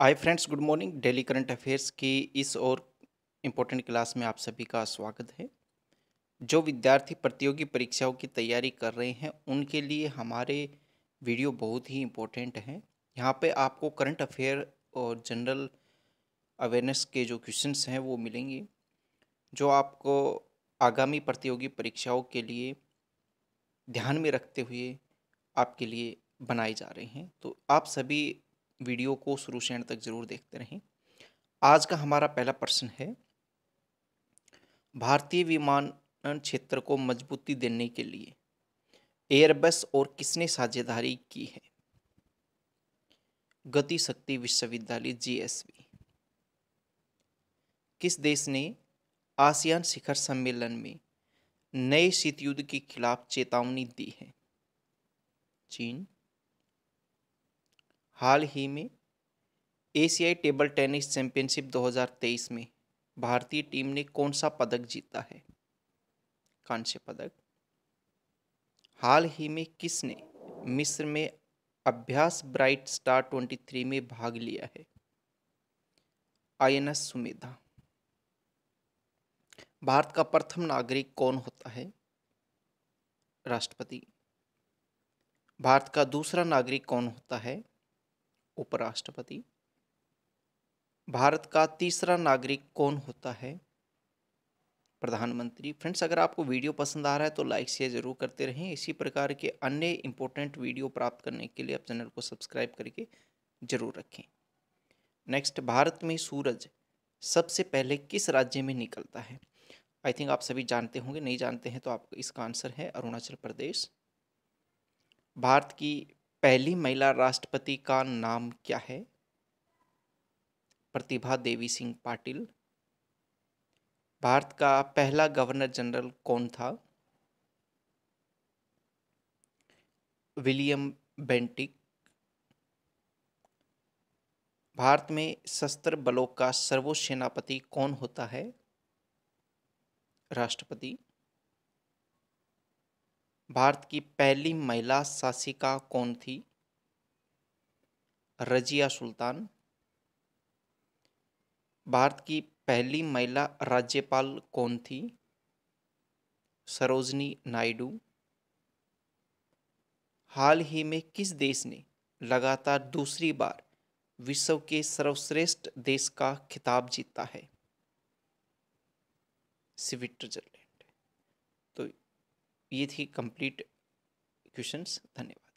आई friends good morning daily current affairs की इस और इम्पोर्टेंट क्लास में आप सभी का स्वागत है जो विद्यार्थी प्रतियोगी परीक्षाओं की तैयारी कर रहे हैं उनके लिए हमारे वीडियो बहुत ही इम्पोर्टेंट हैं यहाँ पे आपको करंट अफेयर और जनरल अवेयरनेस के जो क्वेश्चंस हैं वो मिलेंगे जो आपको आगामी प्रतियोगी परीक्षाओं के लिए ध्यान में रखते हुए आपके लिए बनाए जा रहे हैं तो आप सभी वीडियो को शुरू से एंड तक ज़रूर देखते रहें आज का हमारा पहला प्रश्न है भारतीय विमानन क्षेत्र को मजबूती देने के लिए एयरबस और किसने साझेदारी की है गति शक्ति विश्वविद्यालय जीएसवी किस देश ने आसियान शिखर सम्मेलन में नए शीत युद्ध के खिलाफ चेतावनी दी है चीन हाल ही में एशियाई टेबल टेनिस चैंपियनशिप 2023 में भारतीय टीम ने कौन सा पदक जीता है कांस्य पदक हाल ही में किसने मिस्र में अभ्यास ब्राइट स्टार 23 में भाग लिया है आईएनएस सुमेधा भारत का प्रथम नागरिक कौन होता है राष्ट्रपति भारत का दूसरा नागरिक कौन होता है उपराष्ट्रपति भारत का तीसरा नागरिक कौन होता है प्रधानमंत्री फ्रेंड्स अगर आपको वीडियो पसंद आ रहा है तो लाइक शेयर ज़रूर करते रहें इसी प्रकार के अन्य इम्पोर्टेंट वीडियो प्राप्त करने के लिए आप चैनल को सब्सक्राइब करके ज़रूर रखें नेक्स्ट भारत में सूरज सबसे पहले किस राज्य में निकलता है आई थिंक आप सभी जानते होंगे नहीं जानते हैं तो आपको इसका आंसर है अरुणाचल प्रदेश भारत की पहली महिला राष्ट्रपति का नाम क्या है प्रतिभा देवी सिंह पाटिल भारत का पहला गवर्नर जनरल कौन था विलियम बेंटिक भारत में शस्त्र बलों का सर्वोच्च सेनापति कौन होता है राष्ट्रपति भारत की पहली महिला शासिका कौन थी रजिया सुल्तान भारत की पहली महिला राज्यपाल कौन थी सरोजनी नायडू हाल ही में किस देश ने लगातार दूसरी बार विश्व के सर्वश्रेष्ठ देश का खिताब जीता है स्विट्जरलैंड तो ये थी कंप्लीट क्वेश्चंस धन्यवाद